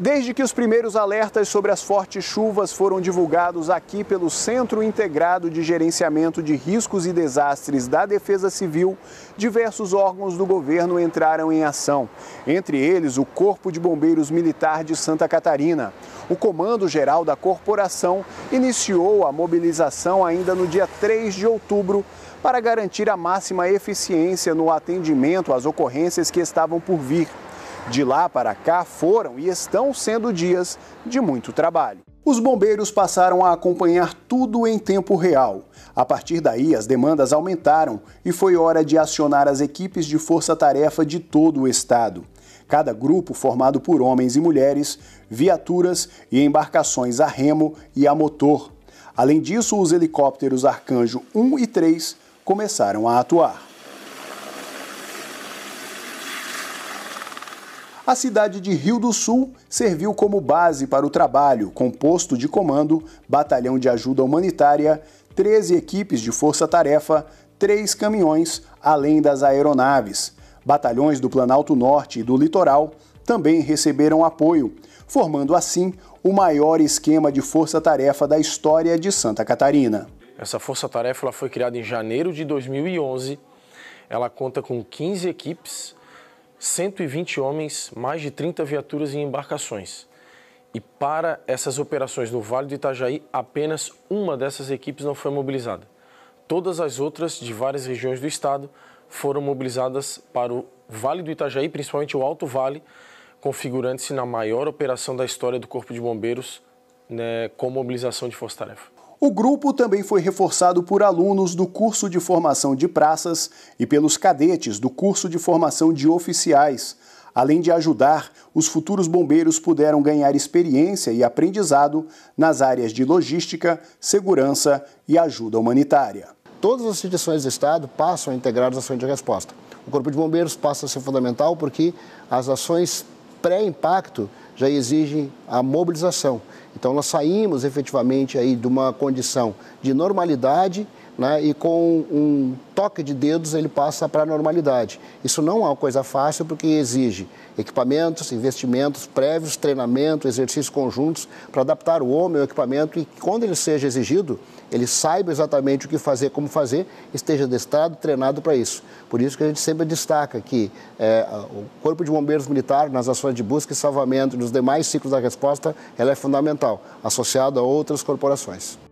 Desde que os primeiros alertas sobre as fortes chuvas foram divulgados aqui pelo Centro Integrado de Gerenciamento de Riscos e Desastres da Defesa Civil, diversos órgãos do governo entraram em ação, entre eles o Corpo de Bombeiros Militar de Santa Catarina. O Comando Geral da Corporação iniciou a mobilização ainda no dia 3 de outubro para garantir a máxima eficiência no atendimento às ocorrências que estavam por vir. De lá para cá foram e estão sendo dias de muito trabalho. Os bombeiros passaram a acompanhar tudo em tempo real. A partir daí, as demandas aumentaram e foi hora de acionar as equipes de força-tarefa de todo o estado. Cada grupo formado por homens e mulheres, viaturas e embarcações a remo e a motor. Além disso, os helicópteros Arcanjo 1 e 3 começaram a atuar. a cidade de Rio do Sul serviu como base para o trabalho, com posto de comando, batalhão de ajuda humanitária, 13 equipes de força-tarefa, três caminhões, além das aeronaves. Batalhões do Planalto Norte e do Litoral também receberam apoio, formando assim o maior esquema de força-tarefa da história de Santa Catarina. Essa força-tarefa foi criada em janeiro de 2011. Ela conta com 15 equipes 120 homens, mais de 30 viaturas e embarcações. E para essas operações no Vale do Itajaí, apenas uma dessas equipes não foi mobilizada. Todas as outras, de várias regiões do estado, foram mobilizadas para o Vale do Itajaí, principalmente o Alto Vale, configurando-se na maior operação da história do Corpo de Bombeiros né, com mobilização de força-tarefa. O grupo também foi reforçado por alunos do curso de formação de praças e pelos cadetes do curso de formação de oficiais. Além de ajudar, os futuros bombeiros puderam ganhar experiência e aprendizado nas áreas de logística, segurança e ajuda humanitária. Todas as instituições do Estado passam a integrar as ações de resposta. O Corpo de Bombeiros passa a ser fundamental porque as ações pré-impacto já exigem a mobilização. Então, nós saímos efetivamente aí de uma condição de normalidade né, e com um toque de dedos ele passa para a normalidade. Isso não é uma coisa fácil porque exige equipamentos, investimentos prévios, treinamento, exercícios conjuntos para adaptar o homem ao equipamento e quando ele seja exigido, ele saiba exatamente o que fazer, como fazer, esteja adestrado, treinado para isso. Por isso que a gente sempre destaca que é, o Corpo de Bombeiros Militar, nas ações de busca e salvamento e nos demais ciclos da resposta, ela é fundamental, associada a outras corporações.